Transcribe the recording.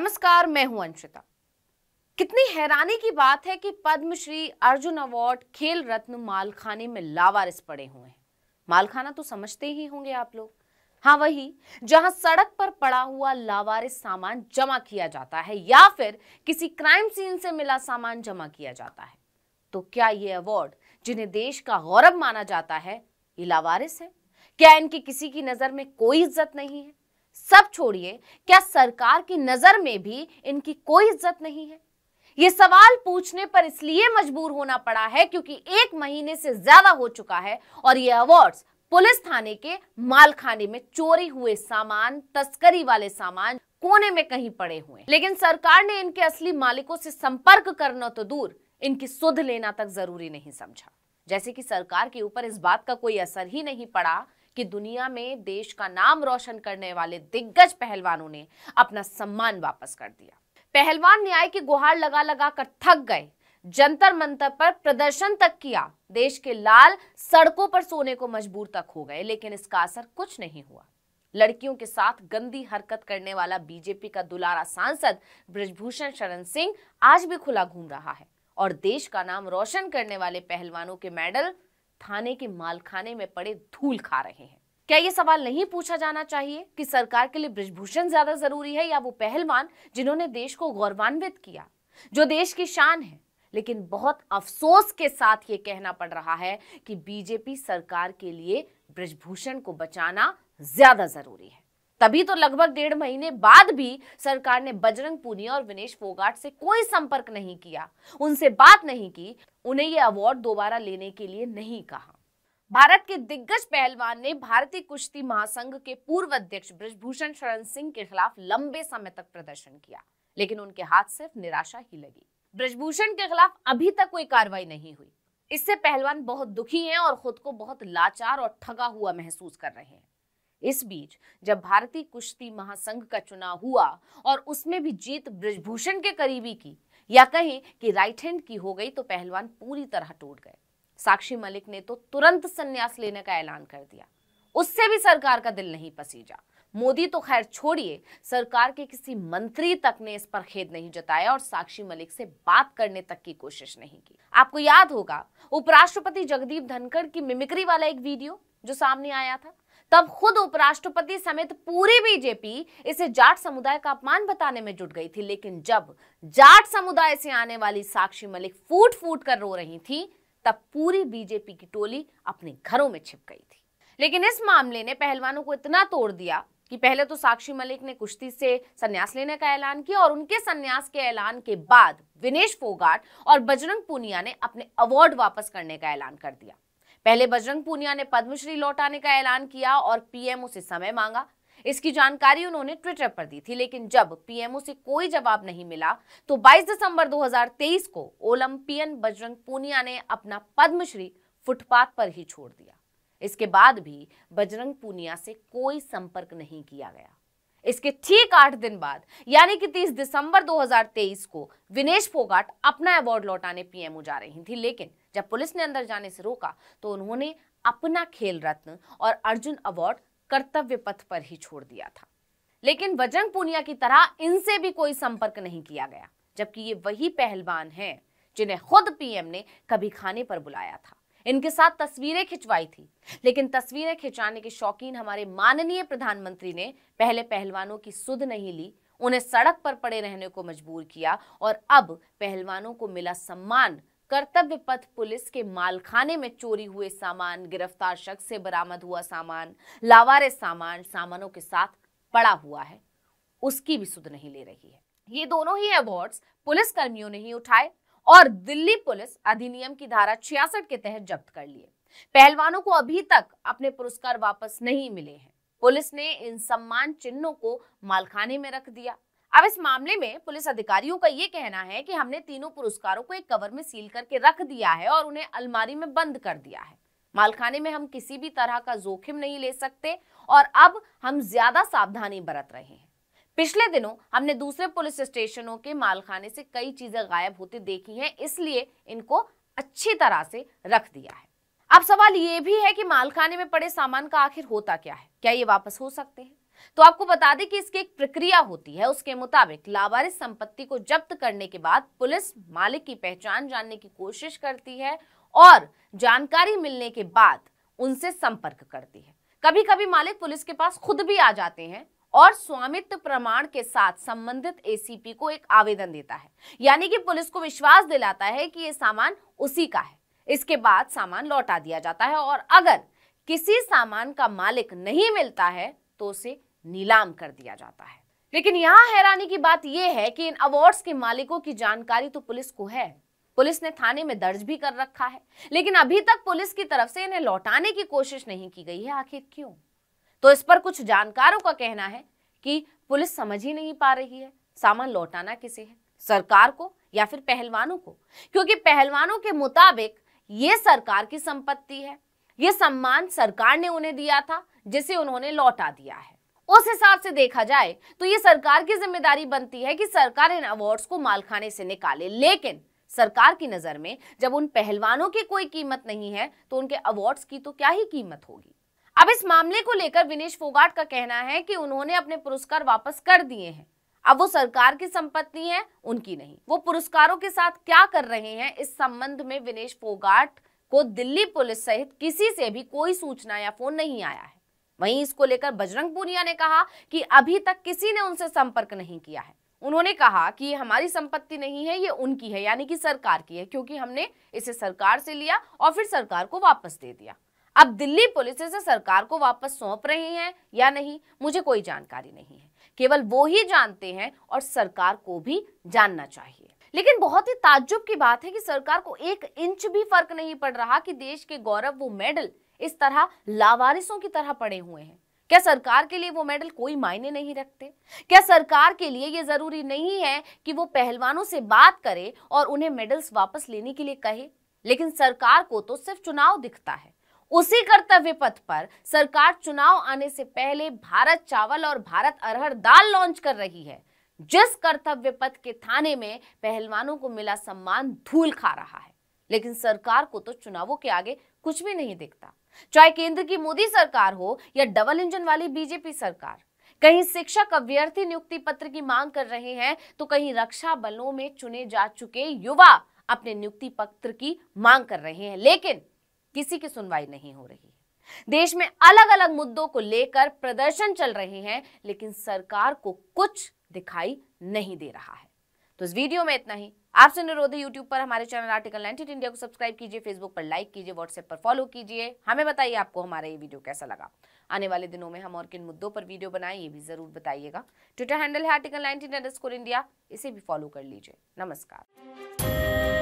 नमस्कार मैं हूं अंशिता कितनी हैरानी की बात है कि पद्मश्री अर्जुन अवार्ड खेल रत्न मालखाने में लावारिस पड़े हुए हैं मालखाना तो समझते ही होंगे आप लोग हाँ वही जहां सड़क पर पड़ा हुआ लावारिस सामान जमा किया जाता है या फिर किसी क्राइम सीन से मिला सामान जमा किया जाता है तो क्या ये अवार्ड जिन्हें देश का गौरव माना जाता है ये लावारिस है क्या इनकी किसी की नजर में कोई इज्जत नहीं है सब छोड़िए क्या सरकार की नजर में भी इनकी कोई इज्जत नहीं है ये सवाल पूछने पर इसलिए मजबूर होना पड़ा है क्योंकि एक महीने से ज्यादा हो चुका है और ये अवार्ड्स पुलिस थाने के मालखाने में चोरी हुए सामान तस्करी वाले सामान कोने में कहीं पड़े हुए लेकिन सरकार ने इनके असली मालिकों से संपर्क करना तो दूर इनकी सुध लेना तक जरूरी नहीं समझा जैसे कि सरकार के ऊपर इस बात का कोई असर ही नहीं पड़ा कि दुनिया में देश का नाम रोशन करने वाले दिग्गज पहलवानों ने अपना सम्मान वापस कर दिया पहलवान न्याय की गुहार लगा लगा कर थक गए जंतर मंतर पर प्रदर्शन तक किया देश के लाल सड़कों पर सोने को मजबूर तक हो गए लेकिन इसका असर कुछ नहीं हुआ लड़कियों के साथ गंदी हरकत करने वाला बीजेपी का दुलारा सांसद ब्रजभूषण शरण सिंह आज भी खुला घूम रहा है और देश का नाम रोशन करने वाले पहलवानों के मेडल थाने के मालखाने में पड़े धूल खा रहे हैं क्या ये सवाल नहीं पूछा जाना चाहिए कि सरकार के लिए ब्रिजभूषण ज्यादा जरूरी है या वो पहलवान जिन्होंने देश को गौरवान्वित किया जो देश की शान है लेकिन बहुत अफसोस के साथ ये कहना पड़ रहा है कि बीजेपी सरकार के लिए ब्रिजभूषण को बचाना ज्यादा जरूरी है तभी तो लगभग डेढ़ महीने बाद भी सरकार ने बजरंग पुनिया और विनेश फोगाट से कोई संपर्क नहीं किया उनसे बात नहीं की उन्हें ये अवार्ड दोबारा लेने के लिए नहीं कहा भारत के दिग्गज पहलवान ने भारतीय कुश्ती महासंघ के पूर्व अध्यक्ष ब्रजभूषण शरण सिंह के खिलाफ लंबे समय तक प्रदर्शन किया लेकिन उनके हाथ सिर्फ निराशा ही लगी ब्रजभूषण के खिलाफ अभी तक कोई कार्रवाई नहीं हुई इससे पहलवान बहुत दुखी हैं और खुद को बहुत लाचार और ठगा हुआ महसूस कर रहे हैं इस बीच जब भारतीय कुश्ती महासंघ का चुनाव हुआ और उसमें भी जीत ब्रजभूषण के करीबी की या कहें कि राइट हैंड की हो गई तो पहलवान पूरी तरह टूट गए साक्षी मलिक ने तो तुरंत संन्यास लेने का ऐलान कर दिया उससे भी सरकार का दिल नहीं पसीजा मोदी तो खैर छोड़िए सरकार के किसी मंत्री तक ने इस पर खेद नहीं जताया और साक्षी मलिक से बात करने तक की कोशिश नहीं की आपको याद होगा उपराष्ट्रपति जगदीप धनखड़ की मिमिक्री वाला एक वीडियो जो सामने आया था तब खुद उपराष्ट्रपति समेत पूरी बीजेपी इसे जाट समुदाय का अपमान बताने में जुट गई थी लेकिन जब जाट समुदाय से आने वाली साक्षी मलिक फूट फूट कर रो रही थी तब पूरी बीजेपी की टोली अपने घरों में छिप गई थी लेकिन इस मामले ने पहलवानों को इतना तोड़ दिया कि पहले तो साक्षी मलिक ने कुश्ती से संन्यास लेने का ऐलान किया और उनके संन्यास के ऐलान के बाद विनेश फोगाट और बजरंग पुनिया ने अपने अवार्ड वापस करने का ऐलान कर दिया पहले बजरंग पूनिया ने पद्मश्री लौटाने का ऐलान किया और पीएमओ से समय मांगा इसकी जानकारी उन्होंने ट्विटर पर दी थी लेकिन जब पीएमओ से कोई जवाब नहीं मिला तो 22 दिसंबर 2023 को ओलंपियन बजरंग पूनिया ने अपना पद्मश्री फुटपाथ पर ही छोड़ दिया इसके बाद भी बजरंग पूनिया से कोई संपर्क नहीं किया गया इसके ठीक आठ दिन बाद यानी कि 30 दिसंबर 2023 को विनेश फोगाट अपना अवार्ड लौटाने पीएमओ जा रही थी लेकिन जब पुलिस ने अंदर जाने से रोका तो उन्होंने अपना खेल रत्न और अर्जुन अवार्ड कर्तव्य पथ पर ही छोड़ दिया था लेकिन बजरंग पूनिया की तरह इनसे भी कोई संपर्क नहीं किया गया जबकि ये वही पहलवान हैं जिन्हें खुद पीएम ने कभी खाने पर बुलाया था इनके साथ तस्वीरें खिंचवाई थी लेकिन तस्वीरें खिंचाने के शौकीन हमारे माननीय प्रधानमंत्री ने पहले पहलवानों की सुध नहीं ली उन्हें सड़क पर पड़े रहने को मजबूर किया और अब पहलवानों को मिला सम्मान कर्तव्य पथ पुलिस के मालखाने में चोरी हुए सामान गिरफ्तार शख्स से बरामद हुआ सामान लावारे सामान सामानों के साथ पड़ा हुआ है उसकी भी सुध नहीं ले रही है ये दोनों ही अवार्ड पुलिस कर्मियों ने ही उठाए और दिल्ली पुलिस अधिनियम की धारा छियासठ के तहत जब्त कर लिए पहलवानों को अभी तक अपने पुरस्कार वापस नहीं मिले हैं पुलिस ने इन सम्मान चिन्हों को मालखाने में रख दिया अब इस मामले में पुलिस अधिकारियों का ये कहना है कि हमने तीनों पुरस्कारों को एक कवर में सील करके रख दिया है और उन्हें अलमारी में बंद कर दिया है मालखाने में हम किसी भी तरह का जोखिम नहीं ले सकते और अब हम ज्यादा सावधानी बरत रहे हैं पिछले दिनों हमने दूसरे पुलिस स्टेशनों के मालखाने से कई चीजें गायब होती देखी हैं इसलिए इनको अच्छी तरह से रख दिया है अब सवाल ये भी है कि मालखाने में पड़े सामान का आखिर होता क्या है क्या ये वापस हो सकते हैं तो आपको बता दें कि इसकी एक प्रक्रिया होती है उसके मुताबिक लावारिस संपत्ति को जब्त करने के बाद पुलिस मालिक की पहचान जानने की कोशिश करती है और जानकारी मिलने के बाद उनसे संपर्क करती है कभी कभी मालिक पुलिस के पास खुद भी आ जाते हैं और स्वामित्व प्रमाण के साथ संबंधित एसीपी को एक आवेदन देता है यानी कि पुलिस को विश्वास दिलाता है कि ये सामान उसी का है इसके बाद सामान लौटा दिया जाता है और अगर किसी सामान का मालिक नहीं मिलता है तो उसे नीलाम कर दिया जाता है लेकिन यहाँ हैरानी की बात यह है कि इन अवार्ड्स के मालिकों की जानकारी तो पुलिस को है पुलिस ने थाने में दर्ज भी कर रखा है लेकिन अभी तक पुलिस की तरफ से इन्हें लौटाने की कोशिश नहीं की गई है आखिर क्यों तो इस पर कुछ जानकारों का कहना है कि पुलिस समझ ही नहीं पा रही है सामान लौटाना किसे है सरकार को या फिर पहलवानों को क्योंकि पहलवानों के मुताबिक ये सरकार की संपत्ति है ये सम्मान सरकार ने उन्हें दिया था जिसे उन्होंने लौटा दिया है उस हिसाब से देखा जाए तो ये सरकार की जिम्मेदारी बनती है कि सरकार इन अवार्ड्स को मालखाने से निकाले लेकिन सरकार की नज़र में जब उन पहलवानों की कोई कीमत नहीं है तो उनके अवार्ड्स की तो क्या ही कीमत होगी अब इस मामले को लेकर विनेश फोगाट का कहना है कि उन्होंने अपने पुरस्कार वापस कर दिए हैं अब वो सरकार की संपत्ति है उनकी नहीं वो पुरस्कारों के साथ क्या कर रहे हैं इस संबंध में विनेश फोगाट को दिल्ली पुलिस सहित किसी से भी कोई सूचना या फोन नहीं आया है वहीं इसको लेकर बजरंग पूनिया ने कहा कि अभी तक किसी ने उनसे संपर्क नहीं किया है उन्होंने कहा कि ये हमारी संपत्ति नहीं है ये उनकी है यानी कि सरकार की है क्योंकि हमने इसे सरकार से लिया और फिर सरकार को वापस दे दिया अब दिल्ली पुलिस इसे सरकार को वापस सौंप रही है या नहीं मुझे कोई जानकारी नहीं है केवल वो ही जानते हैं और सरकार को भी जानना चाहिए लेकिन बहुत ही ताज्जुब की बात है कि सरकार को एक इंच भी फर्क नहीं पड़ रहा कि देश के गौरव वो मेडल इस तरह लावारिसों की तरह पड़े हुए हैं क्या सरकार के लिए वो मेडल कोई मायने नहीं रखते क्या सरकार के लिए ये जरूरी नहीं है कि वो पहलवानों से बात करे और उन्हें मेडल्स वापस लेने के लिए कहे लेकिन सरकार को तो सिर्फ चुनाव दिखता है उसी कर्तव्य पथ पर सरकार चुनाव आने से पहले भारत चावल और भारत अरहर दाल लॉन्च कर रही है जिस कर्तव्य पथ के थाने में पहलवानों को मिला सम्मान धूल खा रहा है लेकिन सरकार को तो चुनावों के आगे कुछ भी नहीं दिखता चाहे केंद्र की मोदी सरकार हो या डबल इंजन वाली बीजेपी सरकार कहीं शिक्षक अभ्यर्थी नियुक्ति पत्र की मांग कर रहे हैं तो कहीं रक्षा बलों में चुने जा चुके युवा अपने नियुक्ति पत्र की मांग कर रहे हैं लेकिन किसी की सुनवाई नहीं हो रही देश में अलग अलग मुद्दों को लेकर प्रदर्शन चल रहे हैं लेकिन सरकार को कुछ दिखाई नहीं दे रहा है तो इस वीडियो में इतना ही आपसे अनुरोध है यूट्यूब पर हमारे चैनल आर्टिकल नाइनटीन इंडिया को सब्सक्राइब कीजिए फेसबुक पर लाइक कीजिए व्हाट्सएप पर फॉलो कीजिए हमें बताइए आपको हमारा ये वीडियो कैसा लगा आने वाले दिनों में हम और किन मुद्दों पर वीडियो बनाए ये भी जरूर बताइएगा ट्विटर हैंडल है आर्टिकल नाइनटीन इंडिया इसे भी फॉलो कर लीजिए नमस्कार